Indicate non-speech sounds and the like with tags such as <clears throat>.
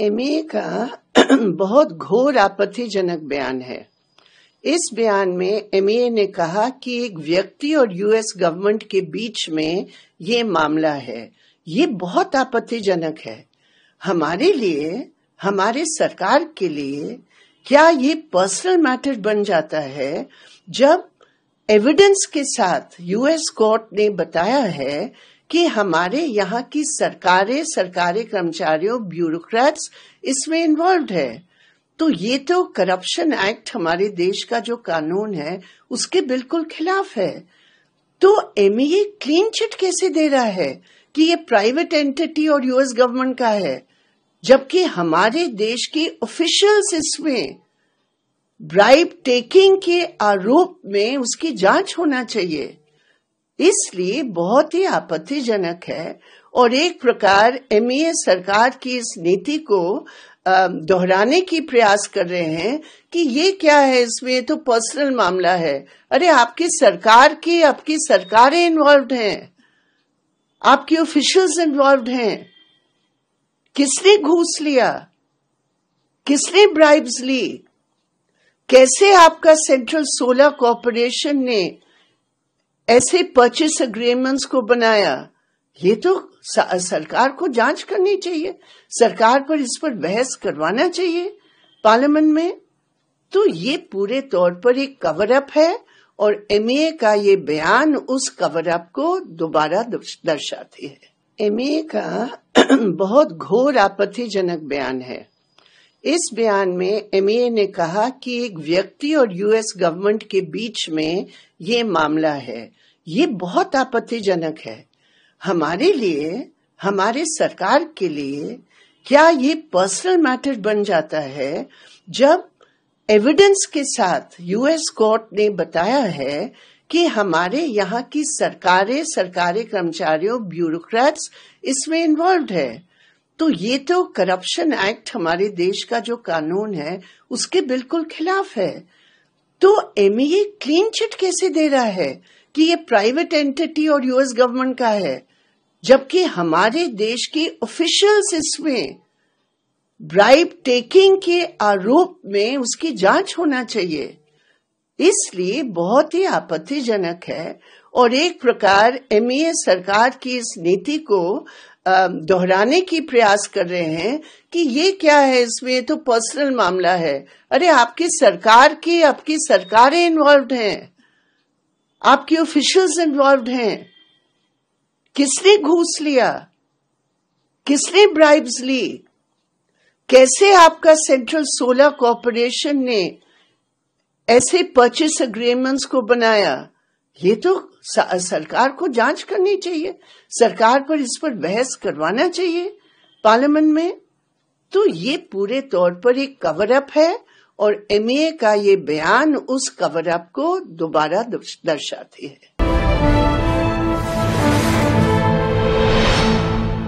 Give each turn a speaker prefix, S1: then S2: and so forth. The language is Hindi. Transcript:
S1: एमए का <clears throat> बहुत घोर आपत्तिजनक बयान है इस बयान में एमए ने कहा कि एक व्यक्ति और यूएस गवर्नमेंट के बीच में ये मामला है ये बहुत आपत्तिजनक है हमारे लिए हमारे सरकार के लिए क्या ये पर्सनल मैटर बन जाता है जब एविडेंस के साथ यूएस कोर्ट ने बताया है कि हमारे यहाँ की सरकारें सरकारी कर्मचारियों ब्यूरोक्रेट्स इसमें इन्वॉल्व है तो ये तो करप्शन एक्ट हमारे देश का जो कानून है उसके बिल्कुल खिलाफ है तो एम क्लीन चिट कैसे दे रहा है कि ये प्राइवेट एंटिटी और यूएस गवर्नमेंट का है जबकि हमारे देश के ऑफिशियल्स इसमें ब्राइब टेकिंग के आरोप में उसकी जांच होना चाहिए इसलिए बहुत ही आपत्तिजनक है और एक प्रकार एम e सरकार की इस नीति को दोहराने की प्रयास कर रहे हैं कि ये क्या है इसमें ये तो पर्सनल मामला है अरे आपकी सरकार की आपकी सरकारें इन्वॉल्व हैं आपके ऑफिशियल्स इन्वॉल्व हैं किसने घूस लिया किसने ब्राइब्स ली कैसे आपका सेंट्रल सोलर कॉरपोरेशन ने ऐसे परचेस अग्रीमेंट्स को बनाया ये तो सरकार को जांच करनी चाहिए सरकार पर इस पर बहस करवाना चाहिए पार्लियामेंट में तो ये पूरे तौर पर एक कवर अप है और एम का ये बयान उस कवर अप को दोबारा दर्शाती है एम का <clears throat> बहुत घोर आपत्तिजनक बयान है इस बयान में एमईए ने कहा कि एक व्यक्ति और यूएस गवर्नमेंट के बीच में ये मामला है ये बहुत आपत्तिजनक है हमारे लिए हमारे सरकार के लिए क्या ये पर्सनल मैटर बन जाता है जब एविडेंस के साथ यूएस कोर्ट ने बताया है कि हमारे यहाँ की सरकारें सरकारी कर्मचारियों ब्यूरोक्रेट्स इसमें इन्वॉल्व है तो ये तो करप्शन एक्ट हमारे देश का जो कानून है उसके बिल्कुल खिलाफ है तो एम क्लीन चिट कैसे दे रहा है कि ये प्राइवेट एंटिटी और यूएस गवर्नमेंट का है जबकि हमारे देश के ऑफिशियल्स इसमें ब्राइब टेकिंग के आरोप में उसकी जांच होना चाहिए इसलिए बहुत ही आपत्तिजनक है और एक प्रकार एम e सरकार की इस नीति को दोहराने की प्रयास कर रहे हैं कि ये क्या है इसमें ये तो पर्सनल मामला है अरे आपकी सरकार की आपकी सरकारें इन्वॉल्व हैं आपके ऑफिशियल्स इन्वॉल्व हैं किसने घूस लिया किसने ब्राइब्स ली कैसे आपका सेंट्रल सोलर कॉरपोरेशन ने ऐसे परचेस अग्रीमेंट्स को बनाया ये तो सरकार को जांच करनी चाहिए सरकार पर इस पर बहस करवाना चाहिए पार्लियामेंट में तो ये पूरे तौर पर एक कवर अप है और एमए का ये बयान उस कवर अप को दोबारा दर्शाती है